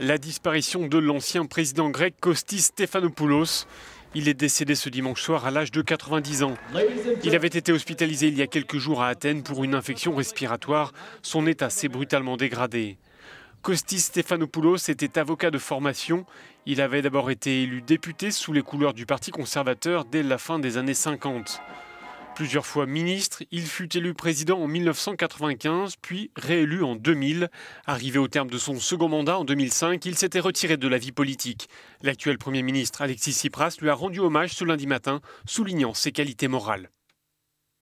la disparition de l'ancien président grec Kostis Stéphanopoulos. Il est décédé ce dimanche soir à l'âge de 90 ans. Il avait été hospitalisé il y a quelques jours à Athènes pour une infection respiratoire. Son état s'est brutalement dégradé. Kostis Stéphanopoulos était avocat de formation. Il avait d'abord été élu député sous les couleurs du Parti conservateur dès la fin des années 50. Plusieurs fois ministre, il fut élu président en 1995, puis réélu en 2000. Arrivé au terme de son second mandat en 2005, il s'était retiré de la vie politique. L'actuel Premier ministre Alexis Tsipras lui a rendu hommage ce lundi matin, soulignant ses qualités morales.